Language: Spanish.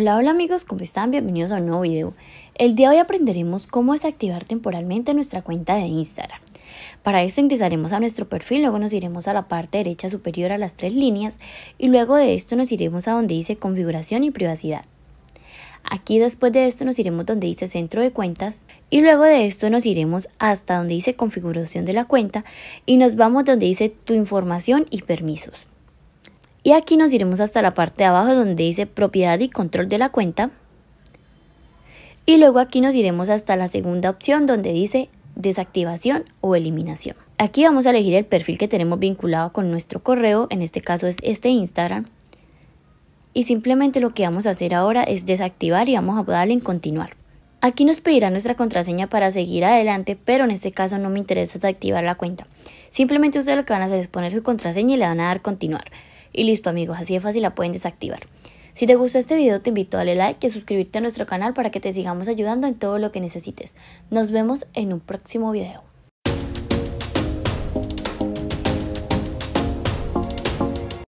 Hola, hola amigos, ¿cómo están? Bienvenidos a un nuevo video. El día de hoy aprenderemos cómo desactivar temporalmente nuestra cuenta de Instagram. Para esto ingresaremos a nuestro perfil, luego nos iremos a la parte derecha superior a las tres líneas y luego de esto nos iremos a donde dice configuración y privacidad. Aquí después de esto nos iremos donde dice centro de cuentas y luego de esto nos iremos hasta donde dice configuración de la cuenta y nos vamos donde dice tu información y permisos. Y aquí nos iremos hasta la parte de abajo donde dice propiedad y control de la cuenta. Y luego aquí nos iremos hasta la segunda opción donde dice desactivación o eliminación. Aquí vamos a elegir el perfil que tenemos vinculado con nuestro correo, en este caso es este Instagram. Y simplemente lo que vamos a hacer ahora es desactivar y vamos a darle en continuar. Aquí nos pedirá nuestra contraseña para seguir adelante, pero en este caso no me interesa desactivar la cuenta. Simplemente ustedes lo que van a hacer es poner su contraseña y le van a dar continuar. Y listo amigos, así de fácil la pueden desactivar. Si te gustó este video te invito a darle like y a suscribirte a nuestro canal para que te sigamos ayudando en todo lo que necesites. Nos vemos en un próximo video.